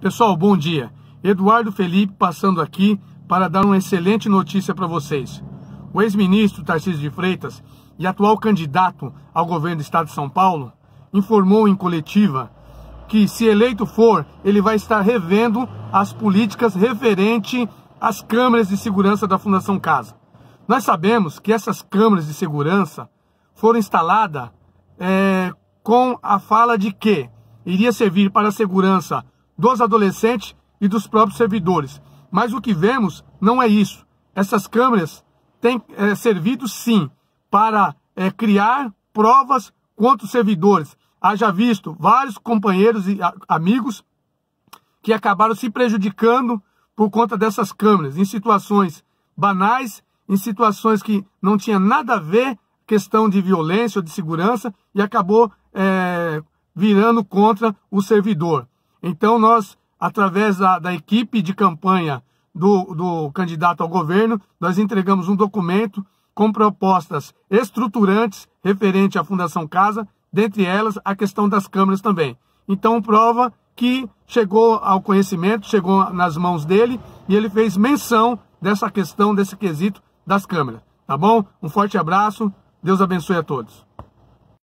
Pessoal, bom dia. Eduardo Felipe passando aqui para dar uma excelente notícia para vocês. O ex-ministro Tarcísio de Freitas e atual candidato ao governo do Estado de São Paulo informou em coletiva que, se eleito for, ele vai estar revendo as políticas referente às câmeras de segurança da Fundação Casa. Nós sabemos que essas câmeras de segurança foram instaladas é, com a fala de que iria servir para a segurança dos adolescentes e dos próprios servidores. Mas o que vemos não é isso. Essas câmeras têm é, servido, sim, para é, criar provas contra os servidores. Haja visto vários companheiros e a, amigos que acabaram se prejudicando por conta dessas câmeras, em situações banais, em situações que não tinha nada a ver questão de violência ou de segurança e acabou é, virando contra o servidor. Então, nós, através da, da equipe de campanha do, do candidato ao governo, nós entregamos um documento com propostas estruturantes referente à Fundação Casa, dentre elas a questão das câmeras também. Então, prova que chegou ao conhecimento, chegou nas mãos dele e ele fez menção dessa questão, desse quesito das câmeras. Tá bom? Um forte abraço, Deus abençoe a todos.